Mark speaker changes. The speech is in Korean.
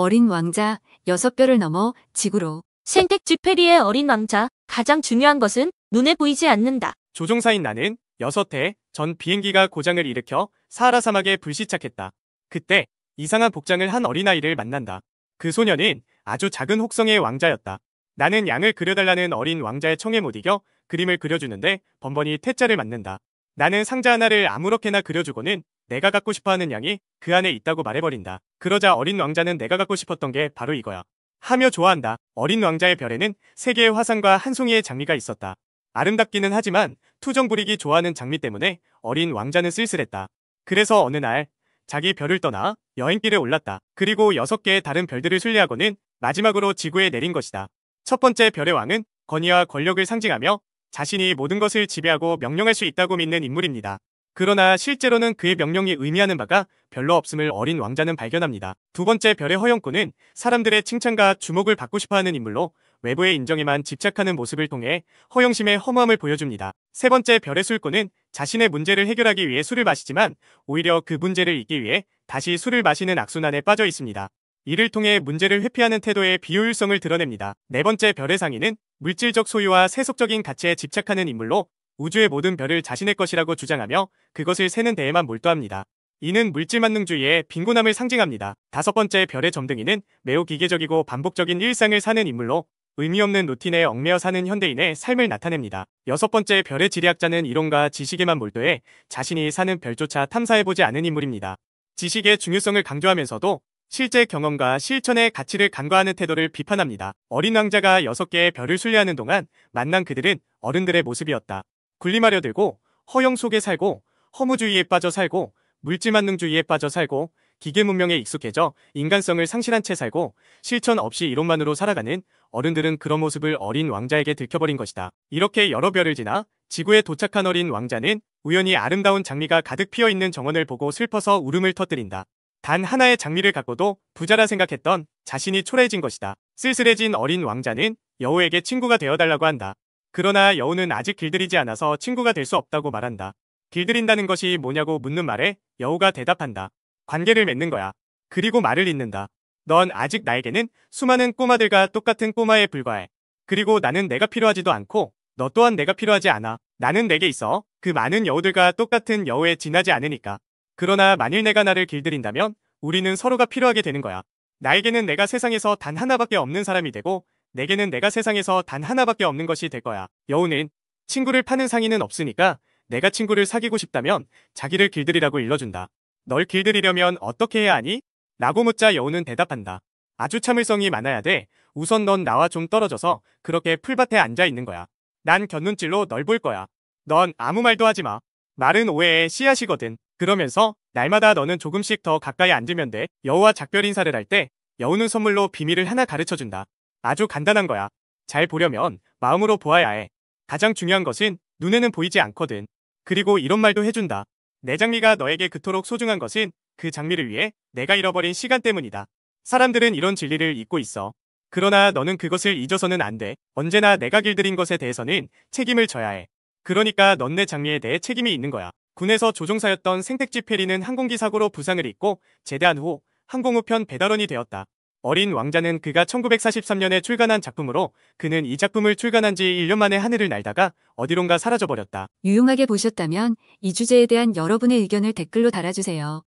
Speaker 1: 어린 왕자 여섯 별을 넘어 지구로 생택쥐 페리의 어린 왕자 가장 중요한 것은 눈에 보이지 않는다. 조종사인 나는 여섯 해전 비행기가 고장을 일으켜 사하라 사막에 불시착했다. 그때 이상한 복장을 한 어린아이를 만난다. 그소년은 아주 작은 혹성의 왕자였다. 나는 양을 그려달라는 어린 왕자의 청에 못 이겨 그림을 그려주는데 번번이 태자를 맞는다. 나는 상자 하나를 아무렇게나 그려주고는 내가 갖고 싶어하는 양이 그 안에 있다고 말해버린다. 그러자 어린 왕자는 내가 갖고 싶었던 게 바로 이거야. 하며 좋아한다. 어린 왕자의 별에는 세 개의 화산과 한 송이의 장미가 있었다. 아름답기는 하지만 투정부리기 좋아하는 장미 때문에 어린 왕자는 쓸쓸했다. 그래서 어느 날 자기 별을 떠나 여행길에 올랐다. 그리고 여섯 개의 다른 별들을 순례하고는 마지막으로 지구에 내린 것이다. 첫 번째 별의 왕은 권위와 권력을 상징하며 자신이 모든 것을 지배하고 명령할 수 있다고 믿는 인물입니다. 그러나 실제로는 그의 명령이 의미하는 바가 별로 없음을 어린 왕자는 발견합니다. 두 번째 별의 허영꾼은 사람들의 칭찬과 주목을 받고 싶어하는 인물로 외부의 인정에만 집착하는 모습을 통해 허영심의 허무함을 보여줍니다. 세 번째 별의 술꾼은 자신의 문제를 해결하기 위해 술을 마시지만 오히려 그 문제를 잊기 위해 다시 술을 마시는 악순환에 빠져 있습니다. 이를 통해 문제를 회피하는 태도의 비효율성을 드러냅니다. 네 번째 별의 상인은 물질적 소유와 세속적인 가치에 집착하는 인물로 우주의 모든 별을 자신의 것이라고 주장하며 그것을 세는 데에만 몰두합니다. 이는 물질만능주의의 빈곤함을 상징합니다. 다섯 번째 별의 점등이는 매우 기계적이고 반복적인 일상을 사는 인물로 의미 없는 루틴에 얽매여 사는 현대인의 삶을 나타냅니다. 여섯 번째 별의 지리학자는 이론과 지식에만 몰두해 자신이 사는 별조차 탐사해보지 않은 인물입니다. 지식의 중요성을 강조하면서도 실제 경험과 실천의 가치를 간과하는 태도를 비판합니다. 어린 왕자가 여섯 개의 별을 순례하는 동안 만난 그들은 어른들의 모습이었다. 군림하려 들고 허영 속에 살고 허무주의에 빠져 살고 물질만능주의에 빠져 살고 기계 문명에 익숙해져 인간성을 상실한 채 살고 실천 없이 이론만으로 살아가는 어른들은 그런 모습을 어린 왕자에게 들켜버린 것이다. 이렇게 여러 별을 지나 지구에 도착한 어린 왕자는 우연히 아름다운 장미가 가득 피어있는 정원을 보고 슬퍼서 울음을 터뜨린다. 단 하나의 장미를 갖고도 부자라 생각했던 자신이 초라해진 것이다. 쓸쓸해진 어린 왕자는 여우에게 친구가 되어달라고 한다. 그러나 여우는 아직 길들이지 않아서 친구가 될 수 없다고 말한다. 길들인다는 것이 뭐냐고 묻는 말에 여우가 대답한다. 관계를 맺는 거야. 그리고 말을 잇는다. 넌 아직 나에게는 수많은 꼬마들과 똑같은 꼬마에 불과해. 그리고 나는 내가 필요하지도 않고 너 또한 내가 필요하지 않아. 나는 내게 있어. 그 많은 여우들과 똑같은 여우에 지나지 않으니까. 그러나 만일 내가 나를 길들인다면 우리는 서로가 필요하게 되는 거야. 나에게는 내가 세상에서 단 하나밖에 없는 사람이 되고 내게는 내가 세상에서 단 하나밖에 없는 것이 될 거야. 여우는 친구를 파는 상인은 없으니까 내가 친구를 사귀고 싶다면 자기를 길들이라고 일러준다. 널 길들이려면 어떻게 해야 하니? 라고 묻자 여우는 대답한다. 아주 참을성이 많아야 돼. 우선 넌 나와 좀 떨어져서 그렇게 풀밭에 앉아 있는 거야. 난곁눈질로널 볼 거야. 넌 아무 말도 하지 마. 말은 오해의 씨앗이거든. 그러면서 날마다 너는 조금씩 더 가까이 앉으면 돼. 여우와 작별 인사를 할 때 여우는 선물로 비밀을 하나 가르쳐준다. 아주 간단한 거야. 잘 보려면 마음으로 보아야 해. 가장 중요한 것은 눈에는 보이지 않거든. 그리고 이런 말도 해준다. 내 장미가 너에게 그토록 소중한 것은 그 장미를 위해 내가 잃어버린 시간 때문이다. 사람들은 이런 진리를 잊고 있어. 그러나 너는 그것을 잊어서는 안 돼. 언제나 내가 길들인 것에 대해서는 책임을 져야 해. 그러니까 넌 내 장미에 대해 책임이 있는 거야. 군에서 조종사였던 생택지 페리는 항공기 사고로 부상을 입고 제대한 후 항공우편 배달원이 되었다. 어린 왕자는 그가 1943년에 출간한 작품으로 그는 이 작품을 출간한 지 1년 만에 하늘을 날다가 어디론가 사라져버렸다. 유용하게 보셨다면 이 주제에 대한 여러분의 의견을 댓글로 달아주세요.